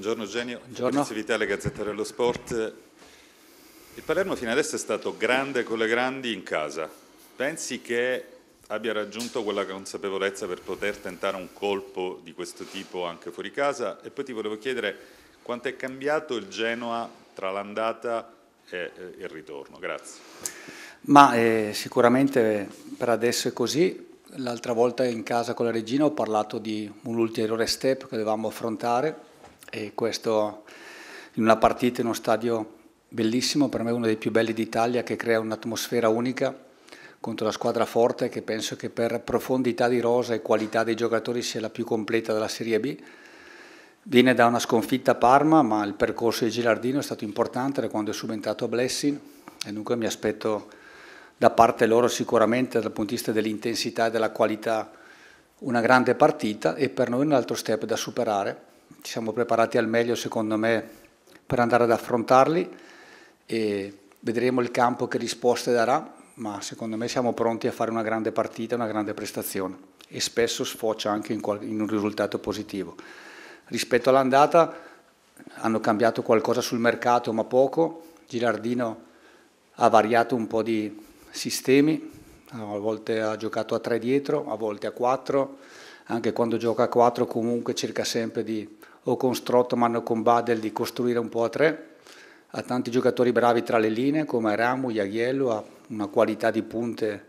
Buongiorno Eugenio, Buongiorno. Fabrizio Vitale, Gazzetta dello Sport. Il Palermo fino adesso è stato grande con le grandi in casa. Pensi che abbia raggiunto quella consapevolezza per poter tentare un colpo di questo tipo anche fuori casa? E poi ti volevo chiedere quanto è cambiato il Genoa tra l'andata e eh, il ritorno. Grazie. Ma eh, sicuramente per adesso è così. L'altra volta in casa con la regina ho parlato di un ulteriore step che dovevamo affrontare e questo in una partita in uno stadio bellissimo, per me uno dei più belli d'Italia che crea un'atmosfera unica contro la squadra forte che penso che per profondità di rosa e qualità dei giocatori sia la più completa della Serie B. Viene da una sconfitta a Parma, ma il percorso di Gilardino è stato importante da quando è subentrato a Blessing e dunque mi aspetto da parte loro sicuramente dal punto di vista dell'intensità e della qualità una grande partita e per noi un altro step da superare ci siamo preparati al meglio secondo me per andare ad affrontarli e vedremo il campo che risposte darà, ma secondo me siamo pronti a fare una grande partita, una grande prestazione e spesso sfocia anche in, in un risultato positivo. Rispetto all'andata hanno cambiato qualcosa sul mercato, ma poco. Girardino ha variato un po' di sistemi, a volte ha giocato a tre dietro, a volte a quattro anche quando gioca a 4 comunque cerca sempre di, o con Strottman o con Badel, di costruire un po' a 3. Ha tanti giocatori bravi tra le linee come Ramu, Iaghiello, ha una qualità di punte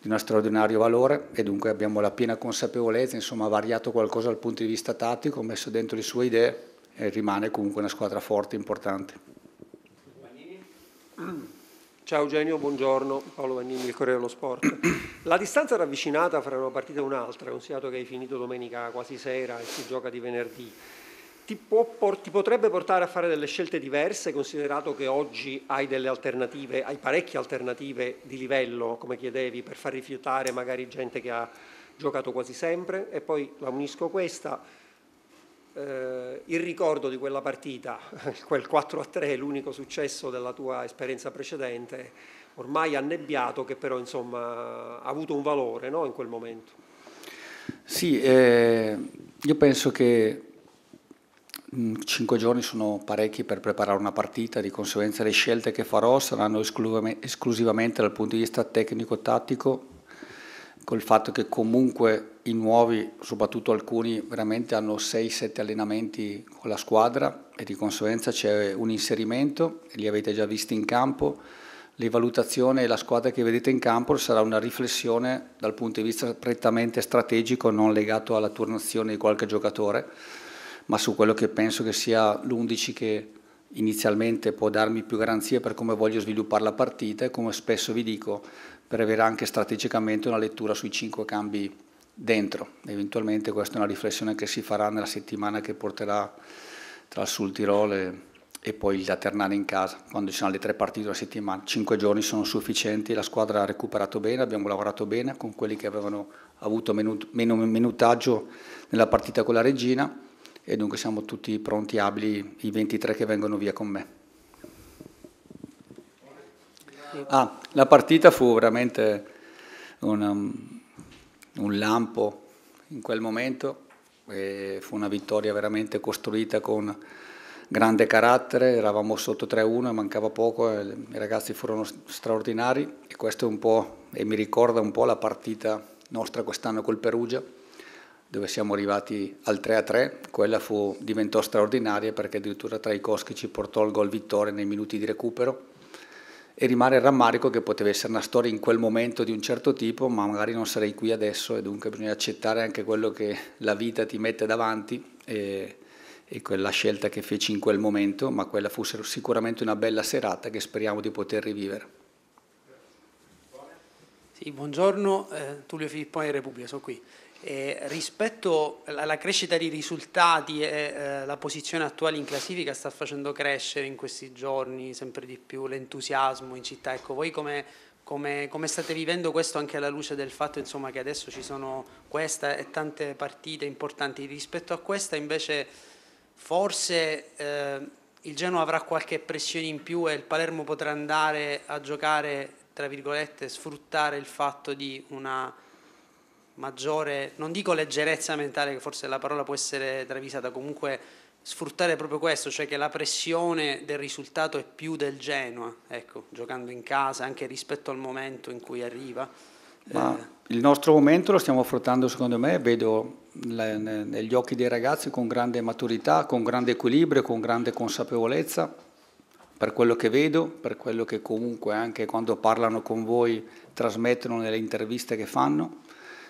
di uno straordinario valore e dunque abbiamo la piena consapevolezza, insomma ha variato qualcosa dal punto di vista tattico, ha messo dentro le sue idee e rimane comunque una squadra forte e importante. Mm. Ciao Eugenio, buongiorno. Paolo Vannini, il Corriere dello Sport. La distanza ravvicinata fra una partita e un'altra, considerato che hai finito domenica quasi sera e si gioca di venerdì, ti, por ti, potrebbe portare a fare delle scelte diverse, considerato che oggi hai delle alternative, hai parecchie alternative di livello, come chiedevi, per far rifiutare magari gente che ha giocato quasi sempre? E poi la unisco questa eh, il ricordo di quella partita, quel 4 a 3, l'unico successo della tua esperienza precedente, ormai annebbiato, che però insomma, ha avuto un valore no, in quel momento. Sì, eh, io penso che mm, cinque giorni sono parecchi per preparare una partita, di conseguenza le scelte che farò saranno esclusivamente dal punto di vista tecnico-tattico, col fatto che comunque i nuovi, soprattutto alcuni, veramente hanno 6-7 allenamenti con la squadra e di conseguenza c'è un inserimento, li avete già visti in campo, le valutazioni e la squadra che vedete in campo sarà una riflessione dal punto di vista prettamente strategico, non legato alla turnazione di qualche giocatore, ma su quello che penso che sia l'11 che inizialmente può darmi più garanzie per come voglio sviluppare la partita e come spesso vi dico per avere anche strategicamente una lettura sui cinque cambi dentro. Eventualmente questa è una riflessione che si farà nella settimana che porterà tra il Sul Tirol e, e poi la Ternana in casa, quando ci sono le tre partite della settimana. Cinque giorni sono sufficienti, la squadra ha recuperato bene, abbiamo lavorato bene con quelli che avevano avuto meno, meno minutaggio nella partita con la Regina e dunque siamo tutti pronti abili i 23 che vengono via con me. Ah, la partita fu veramente una, un lampo in quel momento. E fu una vittoria veramente costruita con grande carattere, eravamo sotto 3-1 mancava poco, i ragazzi furono straordinari e questo è un po' e mi ricorda un po' la partita nostra quest'anno col Perugia dove siamo arrivati al 3-3, quella fu, diventò straordinaria perché addirittura Traikowski ci portò il gol vittoria nei minuti di recupero e rimane il rammarico che poteva essere una storia in quel momento di un certo tipo, ma magari non sarei qui adesso e dunque bisogna accettare anche quello che la vita ti mette davanti e, e quella scelta che feci in quel momento, ma quella fu sicuramente una bella serata che speriamo di poter rivivere. Sì, buongiorno, eh, Tullio Filippone Repubblica, sono qui. Eh, rispetto alla crescita di risultati, eh, la posizione attuale in classifica sta facendo crescere in questi giorni sempre di più l'entusiasmo in città. Ecco, voi come, come, come, state vivendo questo anche alla luce del fatto insomma, che adesso ci sono questa e tante partite importanti? Rispetto a questa invece forse eh, il Genoa avrà qualche pressione in più e il Palermo potrà andare a giocare, tra virgolette, sfruttare il fatto di una maggiore, non dico leggerezza mentale, che forse la parola può essere travisata, comunque sfruttare proprio questo, cioè che la pressione del risultato è più del Genoa, ecco, giocando in casa, anche rispetto al momento in cui arriva. Ma eh. il nostro momento lo stiamo affrontando, secondo me, vedo le, ne, negli occhi dei ragazzi con grande maturità, con grande equilibrio, con grande consapevolezza, per quello che vedo, per quello che comunque anche quando parlano con voi trasmettono nelle interviste che fanno.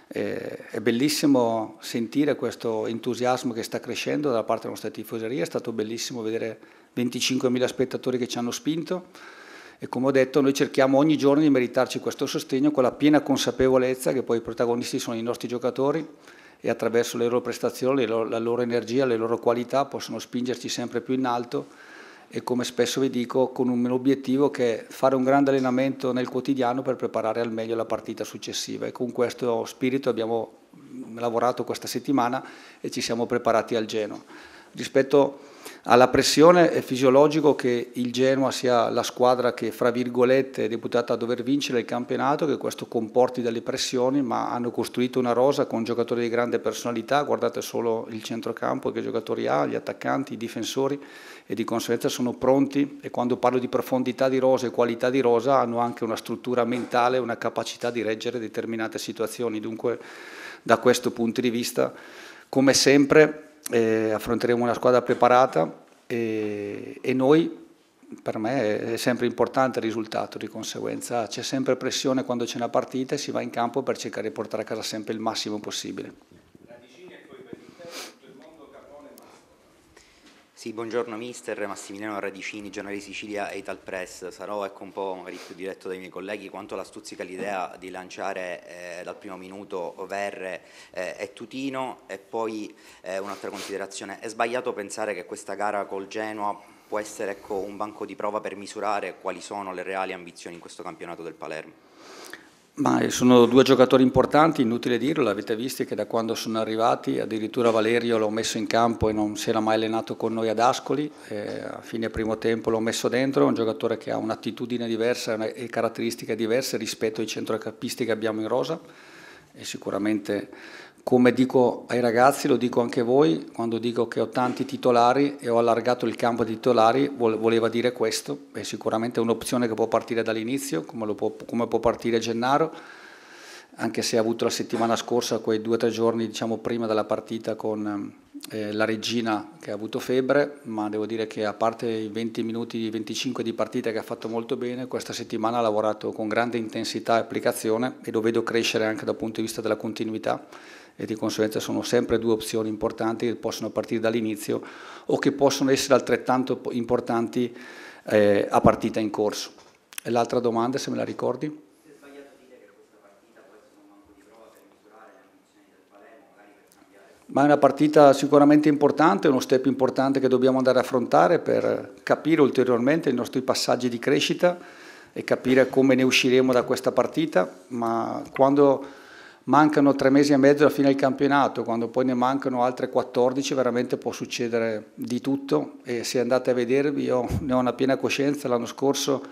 Eh, è bellissimo sentire questo entusiasmo che sta crescendo da parte della nostra tifoseria, è stato bellissimo vedere 25.000 spettatori che ci hanno spinto e come ho detto noi cerchiamo ogni giorno di meritarci questo sostegno con la piena consapevolezza che poi i protagonisti sono i nostri giocatori e attraverso le loro prestazioni, la loro energia, le loro qualità possono spingerci sempre più in alto e come spesso vi dico con un obiettivo che è fare un grande allenamento nel quotidiano per preparare al meglio la partita successiva e con questo spirito abbiamo mm, lavorato questa settimana e ci siamo preparati al Geno. Rispetto alla pressione è fisiologico che il Genoa sia la squadra che, fra virgolette, è deputata a dover vincere il campionato, che questo comporti delle pressioni, ma hanno costruito una rosa con giocatori di grande personalità, guardate solo il centrocampo, che giocatori ha, gli attaccanti, i difensori e di conseguenza sono pronti e quando parlo di profondità di rosa e qualità di rosa hanno anche una struttura mentale, una capacità di reggere determinate situazioni. Dunque da questo punto di vista, come sempre, eh, affronteremo una squadra preparata e, e noi per me è sempre importante il risultato, di conseguenza c'è sempre pressione quando c'è una partita e si va in campo per cercare di portare a casa sempre il massimo possibile. Sì, buongiorno mister Massimiliano Radicini, giornale Sicilia e Ital Press. Sarò ecco, un po' più diretto dai miei colleghi quanto la stuzzica l'idea di lanciare eh, dal primo minuto Verre eh, e Tutino e poi eh, un'altra considerazione. È sbagliato pensare che questa gara col Genoa può essere ecco, un banco di prova per misurare quali sono le reali ambizioni in questo campionato del Palermo? Ma sono due giocatori importanti, inutile dirlo, l'avete visto che da quando sono arrivati, addirittura Valerio l'ho messo in campo e non si era mai allenato con noi ad Ascoli, eh, a fine primo tempo l'ho messo dentro, è un giocatore che ha un'attitudine diversa e caratteristiche diverse rispetto ai centrocampisti che abbiamo in rosa e sicuramente come dico ai ragazzi, lo dico anche a voi, quando dico che ho tanti titolari e ho allargato il campo di titolari, voleva dire questo, è sicuramente un'opzione che può partire dall'inizio, come, può, come può partire Gennaro, anche se ha avuto la settimana scorsa quei due o tre giorni diciamo, prima della partita con eh, la regina che ha avuto febbre, ma devo dire che a parte i 20 minuti, 25 di partita che ha fatto molto bene, questa settimana ha lavorato con grande intensità e applicazione e lo vedo crescere anche dal punto di vista della continuità e di conseguenza sono sempre due opzioni importanti che possono partire dall'inizio o che possono essere altrettanto importanti eh, a partita in corso. E l'altra domanda, se me la ricordi? ma è una partita sicuramente importante, uno step importante che dobbiamo andare a affrontare per capire ulteriormente i nostri passaggi di crescita e capire come ne usciremo da questa partita, ma quando mancano tre mesi e mezzo alla fine del campionato, quando poi ne mancano altre 14 veramente può succedere di tutto e se andate a vedervi io ne ho una piena coscienza, l'anno scorso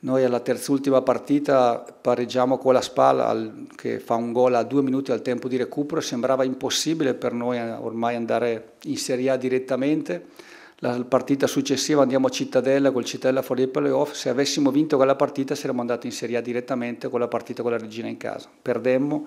noi alla terz'ultima partita pareggiamo con la Spalla che fa un gol a due minuti al tempo di recupero, sembrava impossibile per noi ormai andare in Serie A direttamente la partita successiva andiamo a Cittadella col Cittadella fuori dai playoff, se avessimo vinto quella partita saremmo andati in Serie A direttamente con la partita con la Regina in casa. Perdemmo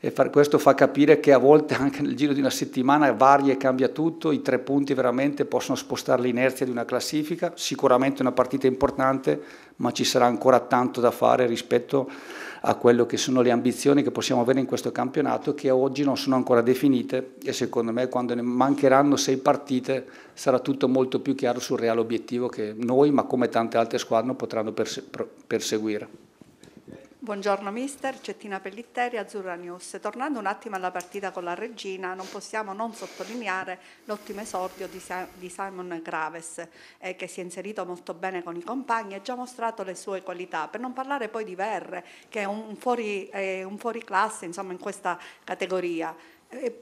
e questo fa capire che a volte anche nel giro di una settimana varia e cambia tutto, i tre punti veramente possono spostare l'inerzia di una classifica, sicuramente una partita importante, ma ci sarà ancora tanto da fare rispetto a a quello che sono le ambizioni che possiamo avere in questo campionato che oggi non sono ancora definite e secondo me quando ne mancheranno sei partite sarà tutto molto più chiaro sul reale obiettivo che noi ma come tante altre squadre non potranno perse perseguire. Buongiorno mister, Cettina Pellitteri, Azzurra News. Tornando un attimo alla partita con la Regina, non possiamo non sottolineare l'ottimo esordio di, Simon Graves, eh, che si è inserito molto bene con i compagni e ha già mostrato le sue qualità. Per non parlare poi di Verre, che è un fuori, eh, un fuori classe insomma, in questa categoria.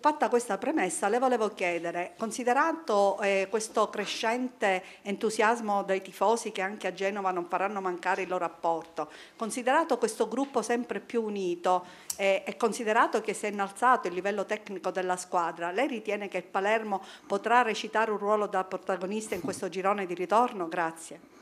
Fatta questa premessa, le volevo chiedere, considerato eh, questo crescente entusiasmo dei tifosi che anche a Genova non faranno mancare il loro apporto, considerato questo gruppo sempre più unito eh, e considerato che si è innalzato il livello tecnico della squadra, lei ritiene che il Palermo potrà recitare un ruolo da protagonista in questo girone di ritorno? Grazie.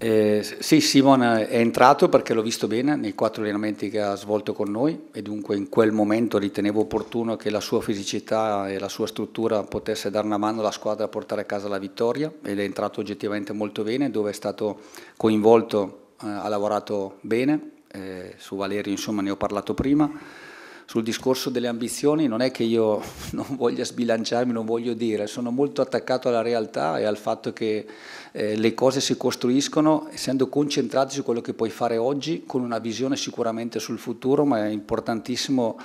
Eh, sì, Simon è entrato perché l'ho visto bene nei quattro allenamenti che ha svolto con noi e dunque in quel momento ritenevo opportuno che la sua fisicità e la sua struttura potesse dare una mano alla squadra a portare a casa la vittoria ed è entrato oggettivamente molto bene dove è stato coinvolto, eh, ha lavorato bene, eh, su Valerio insomma ne ho parlato prima sul discorso delle ambizioni non è che io non voglia sbilanciarmi, non voglio dire, sono molto attaccato alla realtà e al fatto che eh, le cose si costruiscono essendo concentrati su quello che puoi fare oggi con una visione sicuramente sul futuro, ma è importantissimo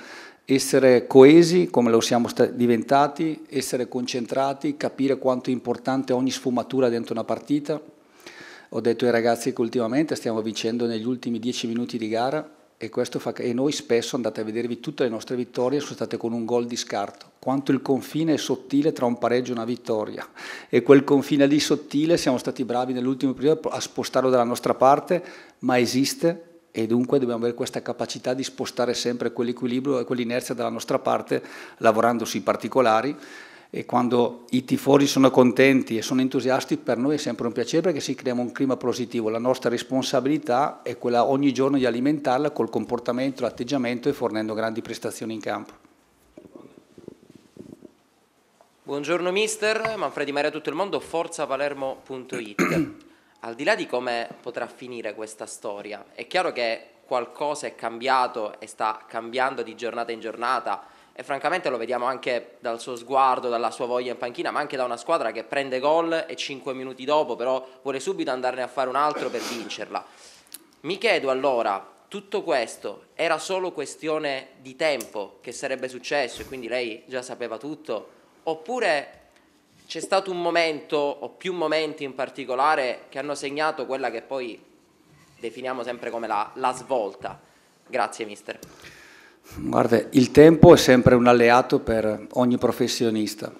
essere coesi come lo siamo diventati, essere concentrati, capire quanto è importante ogni sfumatura dentro una partita. Ho detto ai ragazzi che ultimamente stiamo vincendo negli ultimi dieci minuti di gara e, fa, e, noi spesso andate a vedervi tutte le nostre vittorie sono state con un gol di scarto, quanto il confine è sottile tra un pareggio e una vittoria e quel confine lì sottile siamo stati bravi nell'ultimo periodo a spostarlo dalla nostra parte, ma esiste e dunque dobbiamo avere questa capacità di spostare sempre quell'equilibrio e quell'inerzia dalla nostra parte lavorando sui particolari e quando i tifosi sono contenti e sono entusiasti per noi è sempre un piacere perché si crea un clima positivo, la nostra responsabilità è quella ogni giorno di alimentarla col comportamento, l'atteggiamento e fornendo grandi prestazioni in campo. Buongiorno mister, Manfredi Maria tutto il mondo, forzapalermo.it. Al di là di come potrà finire questa storia, è chiaro che qualcosa è cambiato e sta cambiando di giornata in giornata, e francamente lo vediamo anche dal suo sguardo, dalla sua voglia in panchina, ma anche da una squadra che prende gol e 5 minuti dopo però vuole subito andarne a fare un altro per vincerla. Mi chiedo allora, tutto questo era solo questione di tempo che sarebbe successo e quindi lei già sapeva tutto? Oppure c'è stato un momento o più momenti in particolare che hanno segnato quella che poi definiamo sempre come la, la svolta? Grazie mister. Guarda, il tempo è sempre un alleato per ogni professionista,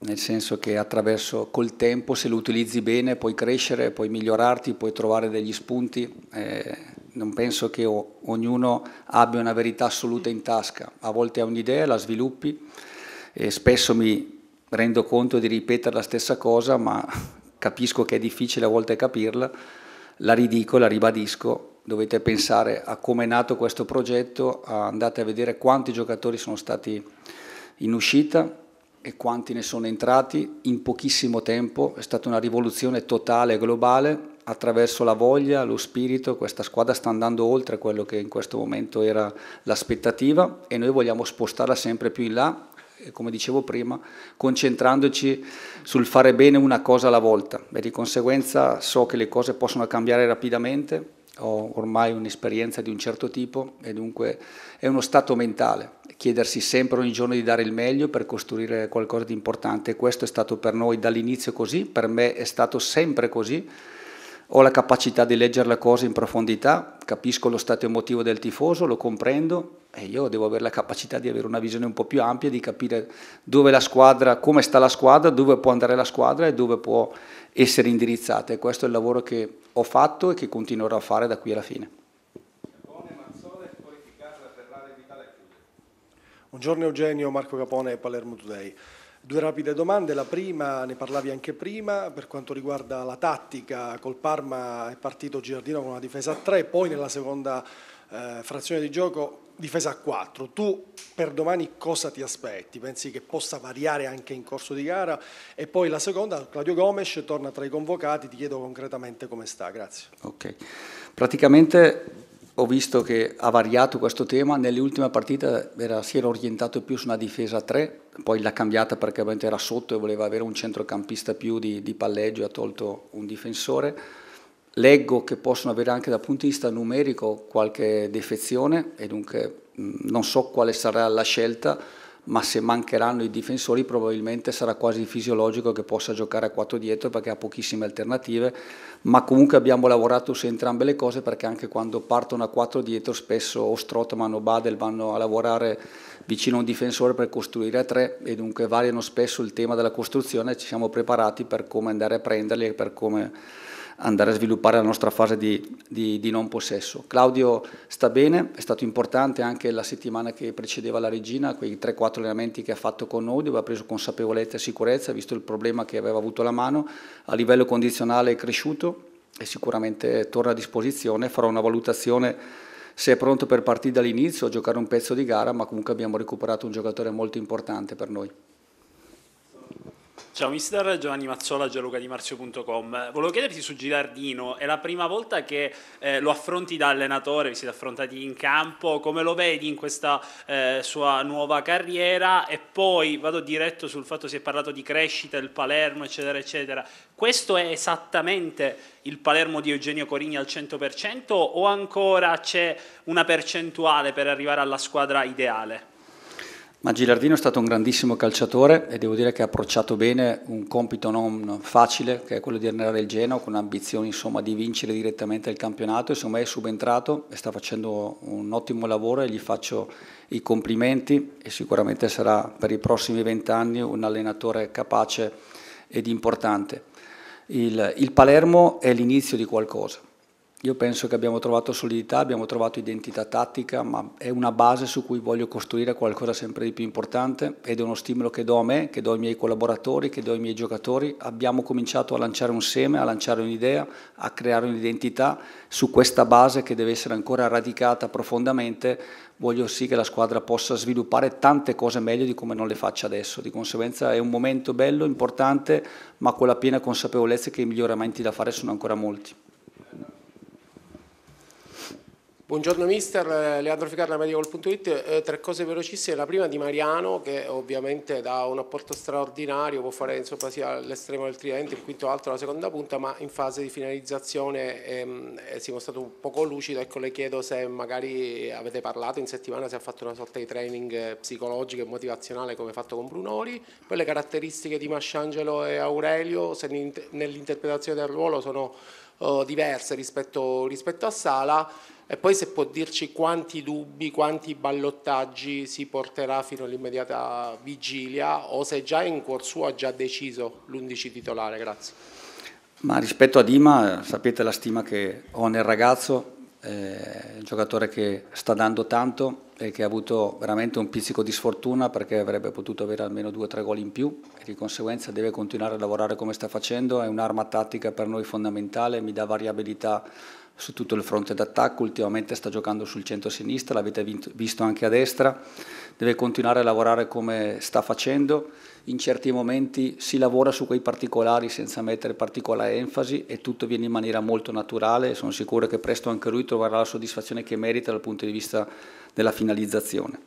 nel senso che attraverso col tempo, se lo utilizzi bene, puoi crescere, puoi migliorarti, puoi trovare degli spunti. Eh, non penso che o, ognuno abbia una verità assoluta in tasca. A volte hai un'idea, la sviluppi e spesso mi rendo conto di ripetere la stessa cosa, ma capisco che è difficile a volte capirla, la ridico, la ribadisco dovete pensare a come è nato questo progetto, andate a vedere quanti giocatori sono stati in uscita e quanti ne sono entrati in pochissimo tempo, è stata una rivoluzione totale e globale attraverso la voglia, lo spirito, questa squadra sta andando oltre quello che in questo momento era l'aspettativa e noi vogliamo spostarla sempre più in là, come dicevo prima, concentrandoci sul fare bene una cosa alla volta e di conseguenza so che le cose possono cambiare rapidamente, ho ormai un'esperienza di un certo tipo e dunque è uno stato mentale, chiedersi sempre ogni giorno di dare il meglio per costruire qualcosa di importante. Questo è stato per noi dall'inizio così, per me è stato sempre così ho la capacità di leggere la cosa in profondità, capisco lo stato emotivo del tifoso, lo comprendo e io devo avere la capacità di avere una visione un po' più ampia, di capire dove la squadra, come sta la squadra, dove può andare la squadra e dove può essere indirizzata. E questo è il lavoro che ho fatto e che continuerò a fare da qui alla fine. Buongiorno Eugenio, Marco Capone Palermo Today. Due rapide domande, la prima ne parlavi anche prima per quanto riguarda la tattica, col Parma è partito Girardino con una difesa a 3, poi nella seconda eh, frazione di gioco difesa a 4. Tu per domani cosa ti aspetti? Pensi che possa variare anche in corso di gara? E poi la seconda, Claudio Gomes torna tra i convocati, ti chiedo concretamente come sta. Grazie. Ok, praticamente ho visto che ha variato questo tema, nell'ultima partita era, si era orientato più su una difesa a 3, poi l'ha cambiata perché ovviamente era sotto e voleva avere un centrocampista più di, di palleggio, ha tolto un difensore. Leggo che possono avere anche dal punto di vista numerico qualche defezione e dunque non so quale sarà la scelta ma se mancheranno i difensori probabilmente sarà quasi fisiologico che possa giocare a quattro dietro perché ha pochissime alternative, ma comunque abbiamo lavorato su entrambe le cose perché anche quando partono a quattro dietro spesso o Strotman o Badel vanno a lavorare vicino a un difensore per costruire a tre e dunque variano spesso il tema della costruzione, ci siamo preparati per come andare a prenderli e per come andare a sviluppare la nostra fase di, di, di, non possesso. Claudio sta bene, è stato importante anche la settimana che precedeva la regina, quei 3-4 allenamenti che ha fatto con noi, dove ha preso consapevolezza e sicurezza, visto il problema che aveva avuto la mano, a livello condizionale è cresciuto e sicuramente torna a disposizione, farò una valutazione se è pronto per partire dall'inizio, giocare un pezzo di gara, ma comunque abbiamo recuperato un giocatore molto importante per noi. Ciao mister, Giovanni Mazzola, Gianluca Di Marzio.com. Volevo chiederti su Girardino, è la prima volta che eh, lo affronti da allenatore, vi siete affrontati in campo, come lo vedi in questa eh, sua nuova carriera? E poi vado diretto sul fatto che si è parlato di crescita, il Palermo, eccetera, eccetera. Questo è esattamente il Palermo di Eugenio Corigni al 100% o ancora c'è una percentuale per arrivare alla squadra ideale? Ma Gilardino è stato un grandissimo calciatore e devo dire che ha approcciato bene un compito non facile, che è quello di allenare il Genoa, con ambizioni insomma, di vincere direttamente il campionato. Insomma, è subentrato e sta facendo un ottimo lavoro e gli faccio i complimenti e sicuramente sarà per i prossimi vent'anni un allenatore capace ed importante. il, il Palermo è l'inizio di qualcosa io penso che abbiamo trovato solidità, abbiamo trovato identità tattica, ma è una base su cui voglio costruire qualcosa sempre di più importante ed è uno stimolo che do a me, che do ai miei collaboratori, che do ai miei giocatori. Abbiamo cominciato a lanciare un seme, a lanciare un'idea, a creare un'identità su questa base che deve essere ancora radicata profondamente. Voglio sì che la squadra possa sviluppare tante cose meglio di come non le faccia adesso. Di conseguenza è un momento bello, importante, ma con la piena consapevolezza che i miglioramenti da fare sono ancora molti. Buongiorno mister, Leandro Ficarra, Medicol.it, eh, tre cose velocissime, la prima di Mariano che ovviamente dà un apporto straordinario, può fare insomma, sia l'estremo del tridente, il quinto alto, la seconda punta, ma in fase di finalizzazione ehm, siamo stati un poco lucido, ecco le chiedo se magari avete parlato in settimana, se ha fatto una sorta di training eh, psicologico e motivazionale come fatto con Brunori, poi le caratteristiche di Masciangelo e Aurelio nell'interpretazione del ruolo sono eh, diverse rispetto, rispetto a Sala e poi se può dirci quanti dubbi, quanti ballottaggi si porterà fino all'immediata vigilia o se già in cuor suo ha già deciso l'11 titolare. Grazie. Ma rispetto a Dima, sapete la stima che ho nel ragazzo, eh, è giocatore che sta dando tanto, che ha avuto veramente un pizzico di sfortuna perché avrebbe potuto avere almeno due o tre gol in più e di conseguenza deve continuare a lavorare come sta facendo, è un'arma tattica per noi fondamentale, mi dà variabilità su tutto il fronte d'attacco, ultimamente sta giocando sul centro-sinistra, l'avete visto anche a destra, deve continuare a lavorare come sta facendo in certi momenti si lavora su quei particolari senza mettere particolare enfasi e tutto viene in maniera molto naturale e sono sicuro che presto anche lui troverà la soddisfazione che merita dal punto di vista della finalizzazione.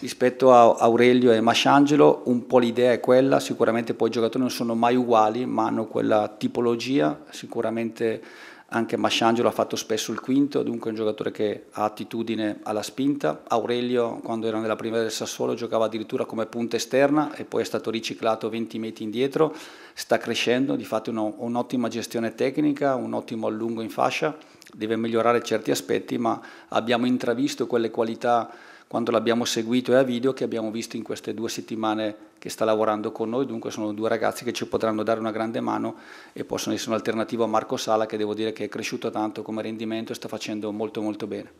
Rispetto a Aurelio e Masciangelo, un po' l'idea è quella, sicuramente poi i giocatori non sono mai uguali, ma hanno quella tipologia, sicuramente anche Masciangelo ha fatto spesso il quinto, dunque è un giocatore che ha attitudine alla spinta. Aurelio, quando era nella prima del Sassuolo, giocava addirittura come punta esterna e poi è stato riciclato 20 metri indietro. Sta crescendo, di fatto un'ottima gestione tecnica, un ottimo allungo in fascia, deve migliorare certi aspetti, ma abbiamo intravisto quelle qualità quando l'abbiamo seguito e a video che abbiamo visto in queste due settimane che sta lavorando con noi, dunque sono due ragazzi che ci potranno dare una grande mano e possono essere un'alternativa a Marco Sala che devo dire che è cresciuto tanto come rendimento e sta facendo molto molto bene.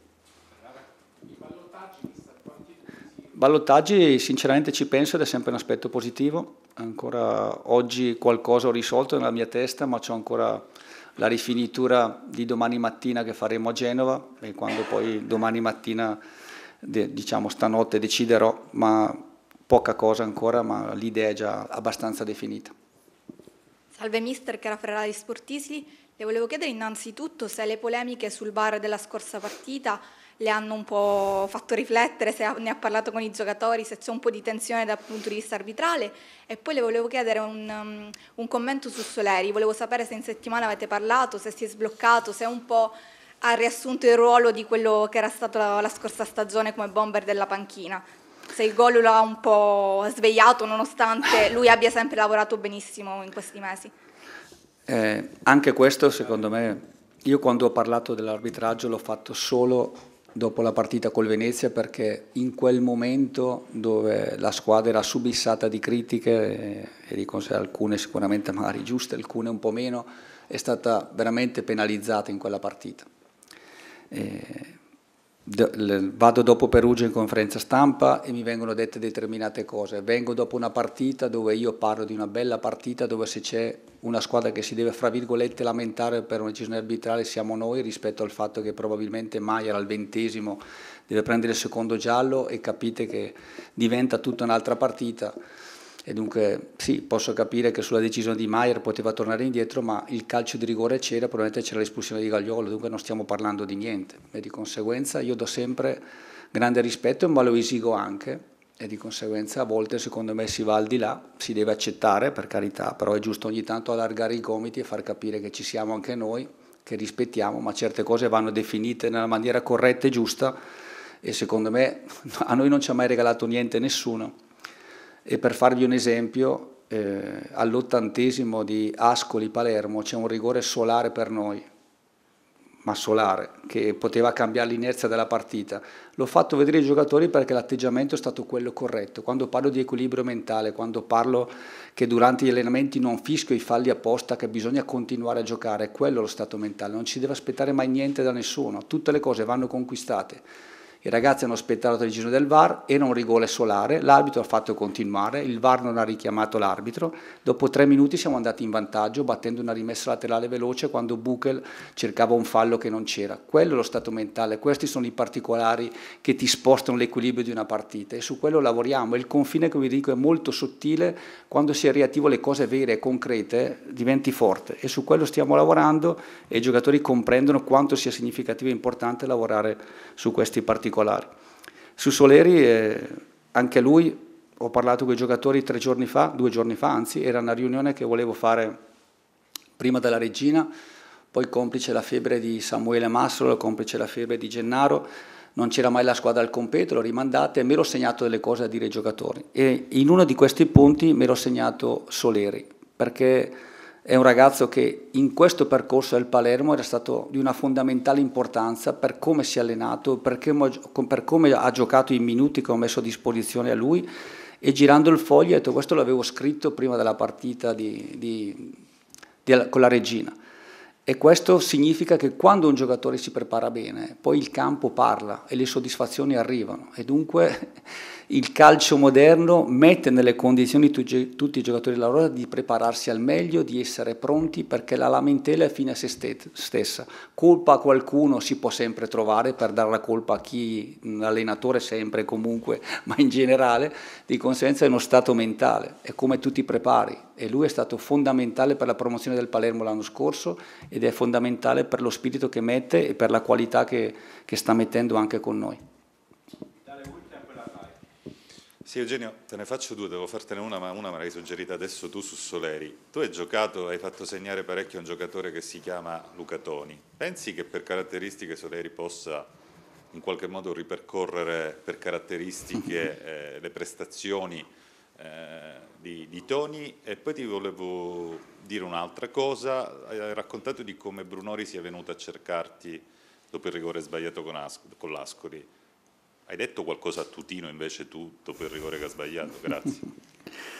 Ballottaggi sinceramente ci penso ed è sempre un aspetto positivo, ancora oggi qualcosa ho risolto nella mia testa ma ho ancora la rifinitura di domani mattina che faremo a Genova e quando poi domani mattina diciamo stanotte deciderò, ma poca cosa ancora, ma l'idea è già abbastanza definita. Salve mister, cara Ferrari Sportisli, le volevo chiedere innanzitutto se le polemiche sul bar della scorsa partita le hanno un po' fatto riflettere, se ne ha parlato con i giocatori, se c'è un po' di tensione dal punto di vista arbitrale e poi le volevo chiedere un, um, un commento su Soleri, volevo sapere se in settimana avete parlato, se si è sbloccato, se è un po' ha riassunto il ruolo di quello che era stato la, la scorsa stagione come bomber della panchina. Se il gol lo ha un po' svegliato, nonostante lui abbia sempre lavorato benissimo in questi mesi. Eh, anche questo, secondo me, io quando ho parlato dell'arbitraggio l'ho fatto solo dopo la partita col Venezia perché in quel momento dove la squadra era subissata di critiche eh, e di conseguenza alcune sicuramente magari giuste, alcune un po' meno, è stata veramente penalizzata in quella partita. Eh, vado dopo Perugia in conferenza stampa e mi vengono dette determinate cose. Vengo dopo una partita dove io parlo di una bella partita dove se c'è una squadra che si deve, fra virgolette, lamentare per una decisione arbitrale siamo noi rispetto al fatto che probabilmente Maier al ventesimo deve prendere il secondo giallo e capite che diventa tutta un'altra partita. E dunque sì, posso capire che sulla decisione di Maier poteva tornare indietro, ma il calcio di rigore c'era, probabilmente c'era l'espulsione di Gagliolo, dunque non stiamo parlando di niente. E di conseguenza io do sempre grande rispetto, ma lo esigo anche, e di conseguenza a volte secondo me si va al di là, si deve accettare per carità, però è giusto ogni tanto allargare i gomiti e far capire che ci siamo anche noi, che rispettiamo, ma certe cose vanno definite nella maniera corretta e giusta e secondo me a noi non ci ha mai regalato niente nessuno. E per farvi un esempio, eh, all'ottantesimo di Ascoli-Palermo c'è un rigore solare per noi, ma solare, che poteva cambiare l'inerzia della partita. L'ho fatto vedere ai giocatori perché l'atteggiamento è stato quello corretto. Quando parlo di equilibrio mentale, quando parlo che durante gli allenamenti non fischio i falli apposta, che bisogna continuare a giocare, quello è lo stato mentale, non ci deve aspettare mai niente da nessuno, tutte le cose vanno conquistate. I ragazzi hanno aspettato la decisione del VAR, era un rigore solare, l'arbitro ha fatto continuare, il VAR non ha richiamato l'arbitro, dopo tre minuti siamo andati in vantaggio battendo una rimessa laterale veloce quando Buchel cercava un fallo che non c'era. Quello è lo stato mentale, questi sono i particolari che ti spostano l'equilibrio di una partita e su quello lavoriamo. Il confine, come vi dico, è molto sottile, quando si è reattivo alle cose vere e concrete diventi forte e su quello stiamo lavorando e i giocatori comprendono quanto sia significativo e importante lavorare su questi particolari particolari. Su Soleri, eh, anche lui, ho parlato con i giocatori tre giorni fa, due giorni fa, anzi, era una riunione che volevo fare prima della regina, poi complice la febbre di Samuele Massolo, complice la febbre di Gennaro, non c'era mai la squadra al competo, l'ho rimandata e mi ero segnato delle cose a dire ai giocatori. E in uno di questi punti mi ero segnato Soleri, perché è un ragazzo che in questo percorso del Palermo era stato di una fondamentale importanza per come si è allenato, per come ha giocato i minuti che ho messo a disposizione a lui e girando il foglio ho detto questo l'avevo scritto prima della partita di, di, di, con la regina e questo significa che quando un giocatore si prepara bene poi il campo parla e le soddisfazioni arrivano e dunque il calcio moderno mette nelle condizioni tutti i giocatori della Rosa di prepararsi al meglio, di essere pronti perché la lamentela è fine a se stessa. Colpa a qualcuno si può sempre trovare per dare la colpa a chi, l'allenatore sempre comunque, ma in generale, di conseguenza è uno stato mentale, è come tu ti prepari e lui è stato fondamentale per la promozione del Palermo l'anno scorso ed è fondamentale per lo spirito che mette e per la qualità che, che sta mettendo anche con noi. Sì, Eugenio, te ne faccio due, devo fartene una, ma una me l'hai suggerita adesso tu su Soleri. Tu hai giocato, hai fatto segnare parecchio un giocatore che si chiama Luca Toni. Pensi che per caratteristiche Soleri possa in qualche modo ripercorrere per caratteristiche eh, le prestazioni eh, di, di, Toni? E poi ti volevo dire un'altra cosa, hai raccontato di come Brunori sia venuto a cercarti dopo il rigore sbagliato con, Asc- con l'Ascoli hai detto qualcosa a Tutino invece tutto per rigore che ha sbagliato? Grazie.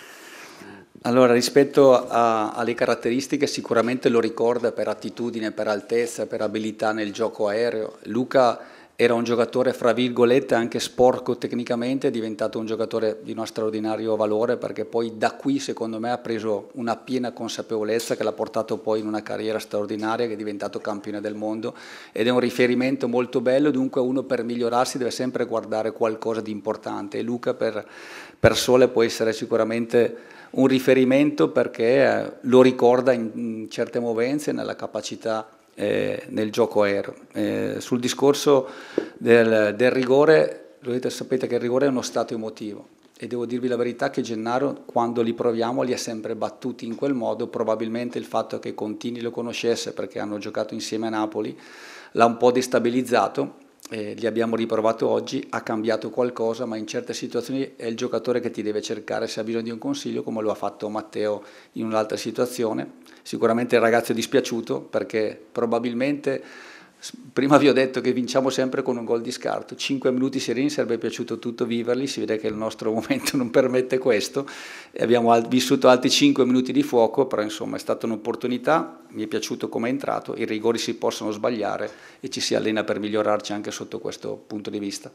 Allora, rispetto a, alle caratteristiche, sicuramente lo ricorda per attitudine, per altezza, per abilità nel gioco aereo. Luca era un giocatore, fra virgolette, anche sporco tecnicamente, è diventato un giocatore di uno straordinario valore perché poi da qui, secondo me, ha preso una piena consapevolezza che l'ha portato poi in una carriera straordinaria, che è diventato campione del mondo ed è un riferimento molto bello, dunque uno per migliorarsi deve sempre guardare qualcosa di importante e Luca per, per Sole può essere sicuramente un riferimento perché eh, lo ricorda in, in certe movenze, nella capacità eh, nel gioco aereo. Eh, sul discorso del, del rigore, dovete sapere che il rigore è uno stato emotivo e devo dirvi la verità che Gennaro quando li proviamo li ha sempre battuti in quel modo, probabilmente il fatto che Contini lo conoscesse perché hanno giocato insieme a Napoli l'ha un po' destabilizzato eh, li abbiamo riprovato oggi, ha cambiato qualcosa, ma in certe situazioni è il giocatore che ti deve cercare se ha bisogno di un consiglio, come lo ha fatto Matteo in un'altra situazione. Sicuramente il ragazzo è dispiaciuto perché probabilmente Prima vi ho detto che vinciamo sempre con un gol di scarto, 5 minuti sereni sarebbe piaciuto tutto viverli, si vede che il nostro momento non permette questo, abbiamo vissuto altri 5 minuti di fuoco, però insomma è stata un'opportunità, mi è piaciuto come è entrato, i rigori si possono sbagliare e ci si allena per migliorarci anche sotto questo punto di vista.